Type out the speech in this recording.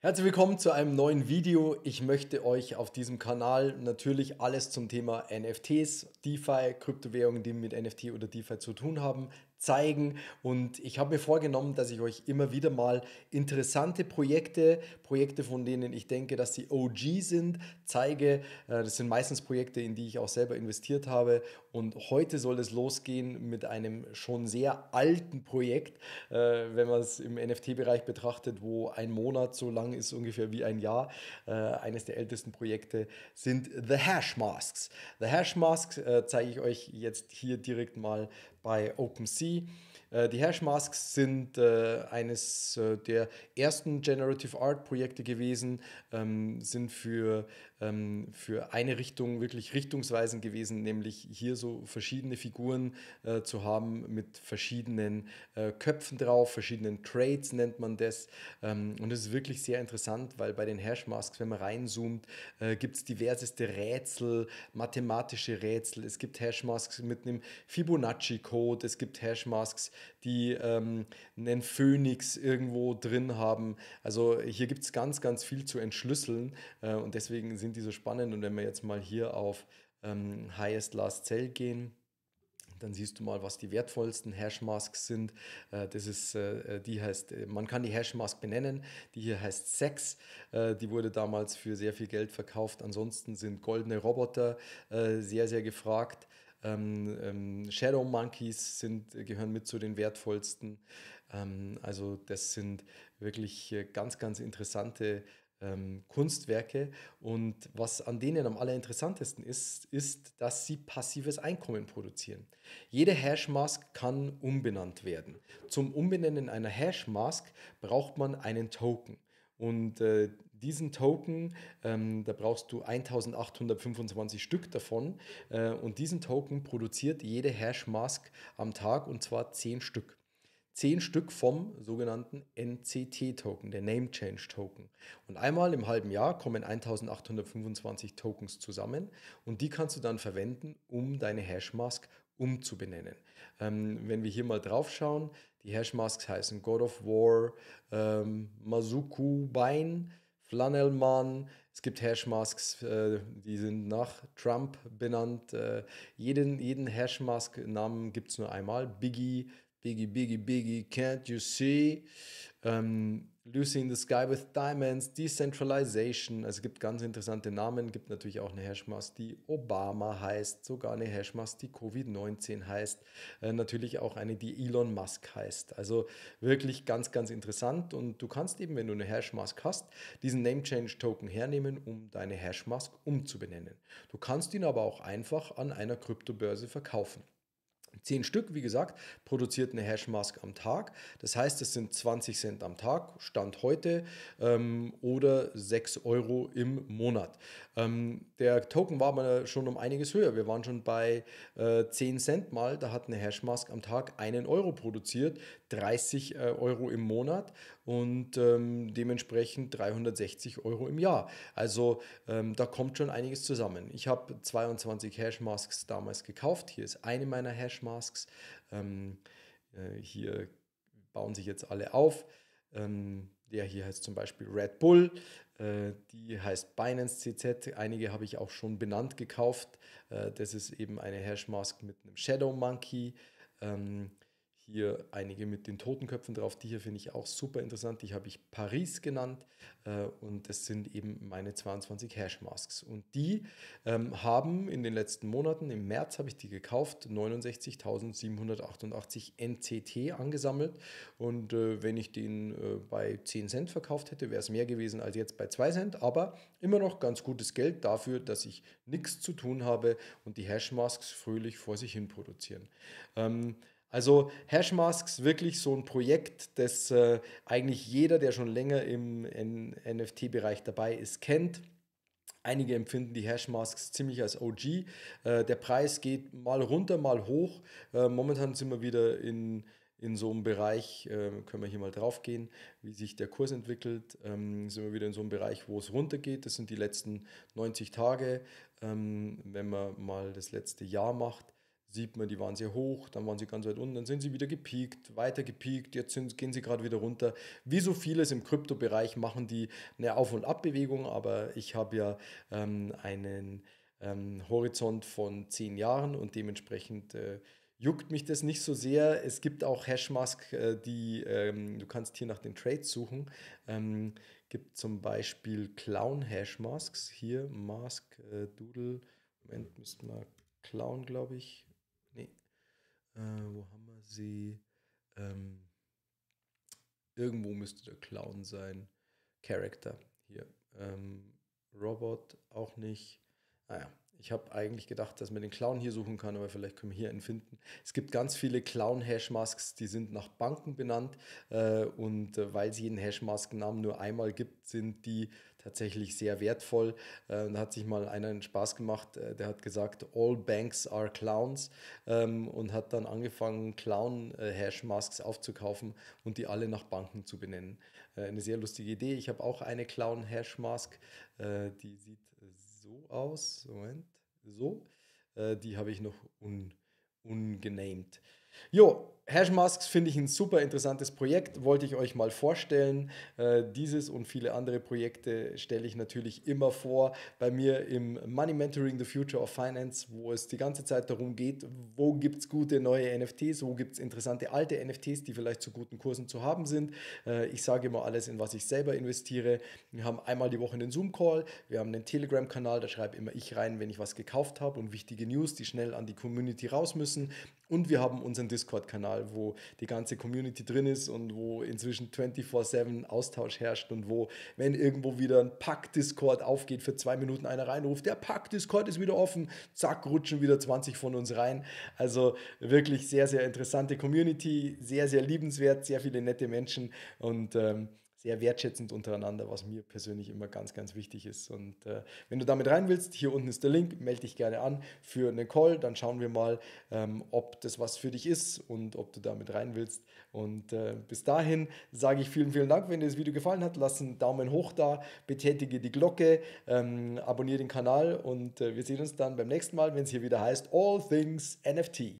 Herzlich willkommen zu einem neuen Video. Ich möchte euch auf diesem Kanal natürlich alles zum Thema NFTs, DeFi, Kryptowährungen, die mit NFT oder DeFi zu tun haben, zeigen. Und ich habe mir vorgenommen, dass ich euch immer wieder mal interessante Projekte, Projekte, von denen ich denke, dass sie OG sind, zeige. Äh, das sind meistens Projekte, in die ich auch selber investiert habe und heute soll es losgehen mit einem schon sehr alten Projekt, äh, wenn man es im NFT-Bereich betrachtet, wo ein Monat so lang ist ungefähr wie ein Jahr. Äh, eines der ältesten Projekte sind The Hash Masks. The Hash Masks äh, zeige ich euch jetzt hier direkt mal bei OpenSea. Äh, die Hash Masks sind äh, eines äh, der ersten Generative Art Projekte gewesen, ähm, sind für ähm, für eine Richtung wirklich richtungsweisend gewesen, nämlich hier so verschiedene Figuren äh, zu haben mit verschiedenen äh, Köpfen drauf, verschiedenen Trades nennt man das. Ähm, und es ist wirklich sehr interessant, weil bei den Hashmasks, wenn man reinzoomt, äh, gibt es diverseste Rätsel, mathematische Rätsel. Es gibt Hashmasks mit einem Fibonacci-Code, es gibt Hashmasks, die ähm, einen Phönix irgendwo drin haben. Also hier gibt es ganz, ganz viel zu entschlüsseln äh, und deswegen sind sind die so spannend. Und wenn wir jetzt mal hier auf ähm, Highest Last Cell gehen, dann siehst du mal, was die wertvollsten Hashmasks sind. Äh, das ist, äh, äh, die heißt, man kann die Hashmask benennen. Die hier heißt Sex. Die wurde damals für sehr viel Geld verkauft. Ansonsten sind goldene Roboter sehr, sehr gefragt. Ähm, ähm, Shadow Monkeys sind, gehören mit zu den wertvollsten. Ähm, also das sind wirklich ganz, ganz interessante ähm, Kunstwerke. Und was an denen am allerinteressantesten ist, ist, dass sie passives Einkommen produzieren. Jede Hashmask kann umbenannt werden. Zum Umbenennen einer Hashmask braucht man einen Token. Und äh, diesen Token, ähm, da brauchst du 1825 Stück davon. Äh, und diesen Token produziert jede Hashmask am Tag und zwar 10 Stück zehn Stück vom sogenannten NCT-Token, der Name Change Token. Und einmal im halben Jahr kommen 1825 Tokens zusammen und die kannst du dann verwenden, um deine Hashmask umzubenennen. Ähm, wenn wir hier mal drauf schauen, die Hashmasks heißen God of War, ähm, Mazuku Bein, Flanellmann, es gibt Hashmasks, äh, die sind nach Trump benannt. Äh, jeden jeden Hashmask-Namen gibt es nur einmal. Biggie, Biggie, Biggie, Biggie, Can't You See? Ähm, Lucy in the Sky with Diamonds, Decentralization. Also es gibt ganz interessante Namen, gibt natürlich auch eine Hashmask, die Obama heißt, sogar eine Hashmask, die Covid-19 heißt, äh, natürlich auch eine, die Elon Musk heißt. Also wirklich ganz, ganz interessant. Und du kannst eben, wenn du eine Hashmask hast, diesen Name Change Token hernehmen, um deine Hashmask umzubenennen. Du kannst ihn aber auch einfach an einer Kryptobörse verkaufen. 10 Stück, wie gesagt, produziert eine Hashmask am Tag. Das heißt, es sind 20 Cent am Tag, Stand heute, ähm, oder 6 Euro im Monat. Ähm, der Token war aber schon um einiges höher. Wir waren schon bei äh, 10 Cent mal, da hat eine Hashmask am Tag 1 Euro produziert. 30 äh, Euro im Monat und ähm, dementsprechend 360 Euro im Jahr. Also ähm, da kommt schon einiges zusammen. Ich habe 22 Hashmasks damals gekauft. Hier ist eine meiner Hashmasks. Ähm, äh, hier bauen sich jetzt alle auf. Ähm, der hier heißt zum Beispiel Red Bull, äh, die heißt Binance CZ. Einige habe ich auch schon benannt gekauft. Äh, das ist eben eine Hashmask mit einem Shadow Monkey. Ähm, hier einige mit den Totenköpfen drauf. Die hier finde ich auch super interessant. Die habe ich Paris genannt äh, und das sind eben meine 22 Hashmasks. Und die ähm, haben in den letzten Monaten, im März habe ich die gekauft, 69.788 NCT angesammelt. Und äh, wenn ich den äh, bei 10 Cent verkauft hätte, wäre es mehr gewesen als jetzt bei 2 Cent. Aber immer noch ganz gutes Geld dafür, dass ich nichts zu tun habe und die Hashmasks fröhlich vor sich hin produzieren. Ähm, also Hashmasks wirklich so ein Projekt, das äh, eigentlich jeder, der schon länger im NFT-Bereich dabei ist, kennt. Einige empfinden die Hashmasks ziemlich als OG. Äh, der Preis geht mal runter, mal hoch. Äh, momentan sind wir wieder in, in so einem Bereich, können wir hier mal drauf gehen, wie sich der Kurs entwickelt. Ähm, sind wir wieder in so einem Bereich, wo es runtergeht. Das sind die letzten 90 Tage, ähm, wenn man mal das letzte Jahr macht sieht man, die waren sehr hoch, dann waren sie ganz weit unten, dann sind sie wieder gepiekt, weiter gepiekt, jetzt sind, gehen sie gerade wieder runter. Wie so vieles im Kryptobereich machen die eine Auf- und Abbewegung, aber ich habe ja ähm, einen ähm, Horizont von zehn Jahren und dementsprechend äh, juckt mich das nicht so sehr. Es gibt auch Hashmask, äh, die ähm, du kannst hier nach den Trades suchen. Ähm, gibt zum Beispiel Clown Hashmasks hier, Mask, äh, Doodle, Moment, müssen wir Clown, glaube ich nee, äh, wo haben wir sie? Ähm, irgendwo müsste der Clown sein. Character hier. Ähm, Robot auch nicht. Naja, ah ich habe eigentlich gedacht, dass man den Clown hier suchen kann, aber vielleicht können wir hier einen finden. Es gibt ganz viele Clown-Hashmasks, die sind nach Banken benannt. Äh, und äh, weil es jeden Hashmask-Namen nur einmal gibt, sind die tatsächlich sehr wertvoll. Äh, da hat sich mal einer einen Spaß gemacht, äh, der hat gesagt, all banks are clowns ähm, und hat dann angefangen, Clown-Hash-Masks aufzukaufen und die alle nach Banken zu benennen. Äh, eine sehr lustige Idee. Ich habe auch eine Clown-Hash-Mask, äh, die sieht so aus. Moment, so. Äh, die habe ich noch un ungenamed. Jo, Hashmasks finde ich ein super interessantes Projekt, wollte ich euch mal vorstellen. Äh, dieses und viele andere Projekte stelle ich natürlich immer vor bei mir im Money Mentoring the Future of Finance, wo es die ganze Zeit darum geht, wo gibt es gute neue NFTs, wo gibt es interessante alte NFTs, die vielleicht zu guten Kursen zu haben sind. Äh, ich sage immer alles, in was ich selber investiere. Wir haben einmal die Woche einen Zoom-Call, wir haben einen Telegram-Kanal, da schreibe immer ich rein, wenn ich was gekauft habe und wichtige News, die schnell an die Community raus müssen. Und wir haben unseren riesen Discord-Kanal, wo die ganze Community drin ist und wo inzwischen 24-7 Austausch herrscht und wo, wenn irgendwo wieder ein Pack-Discord aufgeht, für zwei Minuten einer reinruft, der Pack-Discord ist wieder offen, zack, rutschen wieder 20 von uns rein. Also wirklich sehr, sehr interessante Community, sehr, sehr liebenswert, sehr viele nette Menschen und ähm, sehr wertschätzend untereinander, was mir persönlich immer ganz, ganz wichtig ist. Und äh, wenn du damit rein willst, hier unten ist der Link, melde dich gerne an für einen Call, dann schauen wir mal, ähm, ob das was für dich ist und ob du damit rein willst. Und äh, bis dahin sage ich vielen, vielen Dank, wenn dir das Video gefallen hat, lass einen Daumen hoch da, betätige die Glocke, ähm, abonniere den Kanal und äh, wir sehen uns dann beim nächsten Mal, wenn es hier wieder heißt All Things NFT.